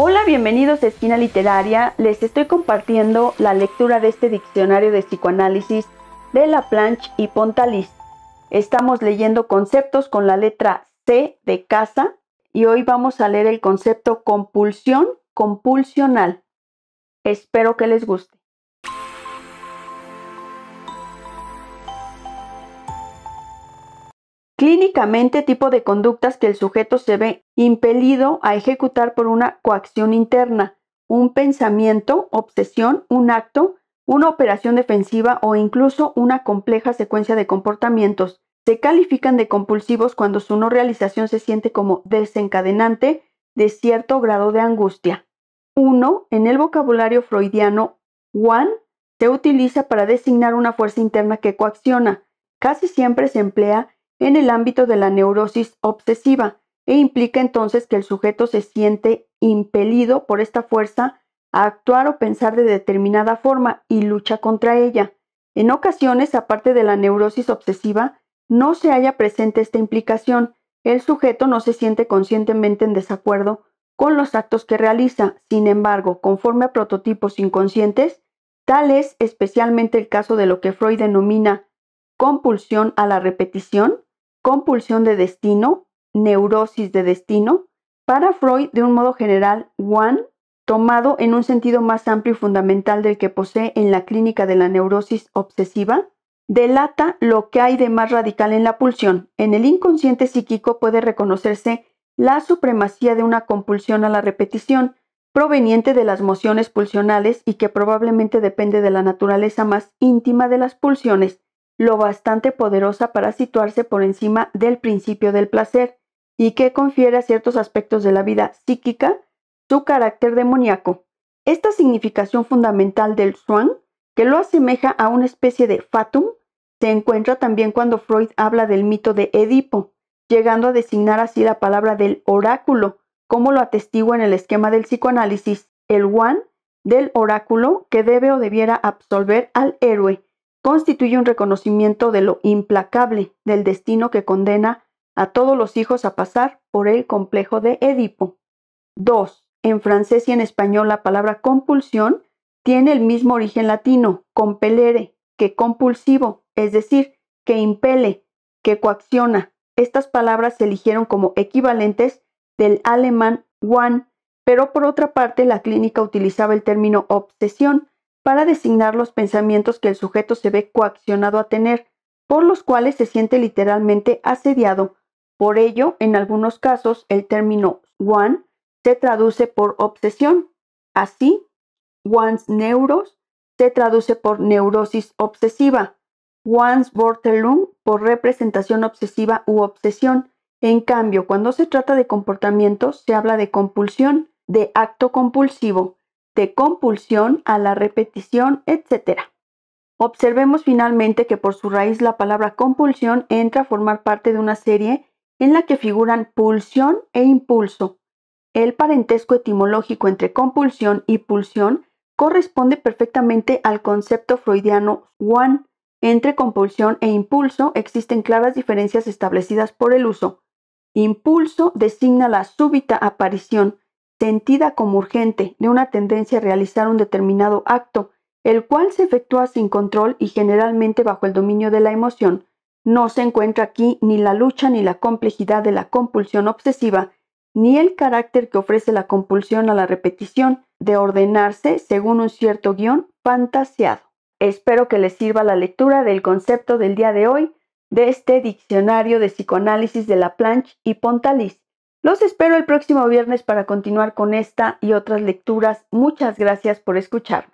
Hola, bienvenidos a Esquina Literaria. Les estoy compartiendo la lectura de este diccionario de psicoanálisis de Laplanche y Pontalis. Estamos leyendo conceptos con la letra C de casa y hoy vamos a leer el concepto compulsión compulsional. Espero que les guste. Clínicamente, tipo de conductas que el sujeto se ve impelido a ejecutar por una coacción interna, un pensamiento, obsesión, un acto, una operación defensiva o incluso una compleja secuencia de comportamientos. Se califican de compulsivos cuando su no realización se siente como desencadenante de cierto grado de angustia. 1. En el vocabulario freudiano, one se utiliza para designar una fuerza interna que coacciona. Casi siempre se emplea en el ámbito de la neurosis obsesiva e implica entonces que el sujeto se siente impelido por esta fuerza a actuar o pensar de determinada forma y lucha contra ella. En ocasiones, aparte de la neurosis obsesiva, no se halla presente esta implicación. El sujeto no se siente conscientemente en desacuerdo con los actos que realiza. Sin embargo, conforme a prototipos inconscientes, tal es especialmente el caso de lo que Freud denomina compulsión a la repetición, compulsión de destino, neurosis de destino, para Freud, de un modo general, One, tomado en un sentido más amplio y fundamental del que posee en la clínica de la neurosis obsesiva, delata lo que hay de más radical en la pulsión. En el inconsciente psíquico puede reconocerse la supremacía de una compulsión a la repetición, proveniente de las mociones pulsionales y que probablemente depende de la naturaleza más íntima de las pulsiones, lo bastante poderosa para situarse por encima del principio del placer y que confiere a ciertos aspectos de la vida psíquica su carácter demoníaco. Esta significación fundamental del swan, que lo asemeja a una especie de fatum, se encuentra también cuando Freud habla del mito de Edipo, llegando a designar así la palabra del oráculo, como lo atestigua en el esquema del psicoanálisis, el one del oráculo que debe o debiera absolver al héroe constituye un reconocimiento de lo implacable del destino que condena a todos los hijos a pasar por el complejo de Edipo. 2. En francés y en español la palabra compulsión tiene el mismo origen latino, compelere, que compulsivo, es decir, que impele, que coacciona. Estas palabras se eligieron como equivalentes del alemán one, pero por otra parte la clínica utilizaba el término obsesión, para designar los pensamientos que el sujeto se ve coaccionado a tener, por los cuales se siente literalmente asediado. Por ello, en algunos casos, el término one se traduce por obsesión. Así, one's neuros se traduce por neurosis obsesiva, one's borderline por representación obsesiva u obsesión. En cambio, cuando se trata de comportamientos, se habla de compulsión, de acto compulsivo de compulsión a la repetición, etc. Observemos finalmente que por su raíz la palabra compulsión entra a formar parte de una serie en la que figuran pulsión e impulso. El parentesco etimológico entre compulsión y pulsión corresponde perfectamente al concepto freudiano one. Entre compulsión e impulso existen claras diferencias establecidas por el uso. Impulso designa la súbita aparición, sentida como urgente de una tendencia a realizar un determinado acto, el cual se efectúa sin control y generalmente bajo el dominio de la emoción, no se encuentra aquí ni la lucha ni la complejidad de la compulsión obsesiva, ni el carácter que ofrece la compulsión a la repetición de ordenarse según un cierto guión fantaseado. Espero que les sirva la lectura del concepto del día de hoy de este diccionario de psicoanálisis de la Planche y Pontalis los espero el próximo viernes para continuar con esta y otras lecturas. Muchas gracias por escucharme.